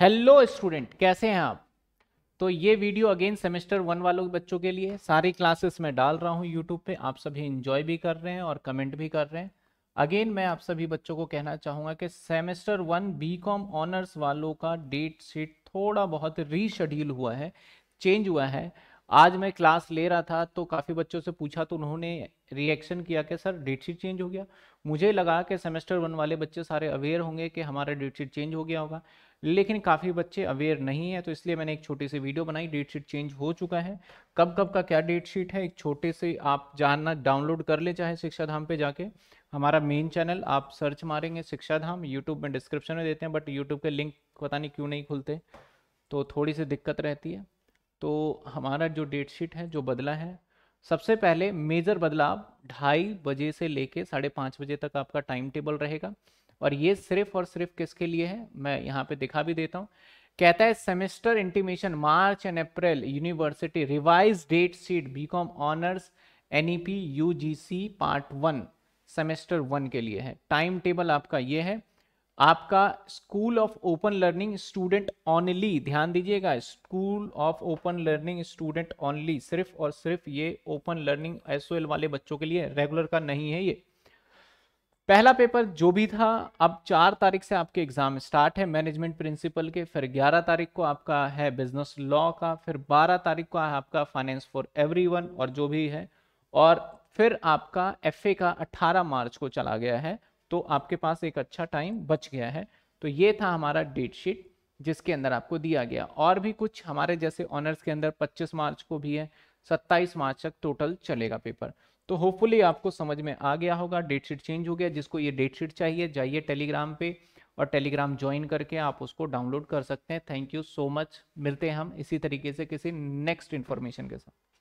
hello student कैसे हैं आप तो ये वीडियो अगेन सेमेस्टर वन वालों के बच्चों के लिए सारी क्लासेस मैं डाल रहा हूँ यूट्यूब पे आप सभी इंजॉय भी कर रहे हैं और कमेंट भी कर रहे हैं अगेन मैं आप सभी बच्चों को कहना चाहूँगा कि semester one B com honours वालों का डेट शीट थोड़ा बहुत रीशेड्यूल हुआ है चेंज हुआ है आज मैं क्लास ले रहा था तो काफ़ी बच्चों से पूछा तो उन्होंने रिएक्शन किया कि सर डेट शीट चेंज हो गया मुझे लगा कि सेमेस्टर वन वाले बच्चे सारे अवेयर होंगे कि हमारा डेट शीट चेंज हो गया होगा लेकिन काफ़ी बच्चे अवेयर नहीं है तो इसलिए मैंने एक छोटी सी वीडियो बनाई डेट शीट चेंज हो चुका है कब कब का क्या डेट शीट है एक छोटे से आप जानना डाउनलोड कर ले चाहे शिक्षा धाम पे जाके हमारा मेन चैनल आप सर्च मारेंगे शिक्षा धाम यूट्यूब में डिस्क्रिप्शन में देते हैं बट यूट्यूब के लिंक पता नहीं क्यों नहीं खुलते तो थोड़ी सी दिक्कत रहती है तो हमारा जो डेट शीट है जो बदला है सबसे पहले मेजर बदलाव ढाई बजे से लेके साढ़े पाँच बजे तक आपका टाइम टेबल रहेगा और ये सिर्फ और सिर्फ किसके लिए है मैं यहाँ पे दिखा भी देता हूँ कहता है semester intimation March and April university revise date sheet B com honours N E P U G C part one semester one के लिए है टाइम टेबल आपका ये है आपका school of open learning student only ध्यान दीजिएगा school of open learning student only सिर्फ और सिर्फ ये ओपन लर्निंग एस वाले बच्चों के लिए रेगुलर का नहीं है ये पहला पेपर जो भी था अब चार तारीख से आपके एग्जाम स्टार्ट है मैनेजमेंट प्रिंसिपल के फिर ग्यारह तारीख को आपका है बिजनेस लॉ का फिर बारह तारीख को आपका फाइनेंस फॉर एवरी और जो भी है और फिर आपका एफ का अट्ठारह मार्च को चला गया है तो आपके पास एक अच्छा टाइम बच गया है तो ये था हमारा डेट शीट जिसके अंदर आपको दिया गया और भी कुछ हमारे जैसे ऑनर्स के अंदर 25 मार्च को भी है 27 मार्च तक टोटल चलेगा पेपर तो होपफुली आपको समझ में आ गया होगा डेट शीट चेंज हो गया जिसको ये डेट शीट चाहिए जाइए टेलीग्राम पे और टेलीग्राम ज्वाइन करके आप उसको डाउनलोड कर सकते हैं थैंक यू सो मच मिलते हैं हम इसी तरीके से किसी नेक्स्ट इन्फॉर्मेशन के साथ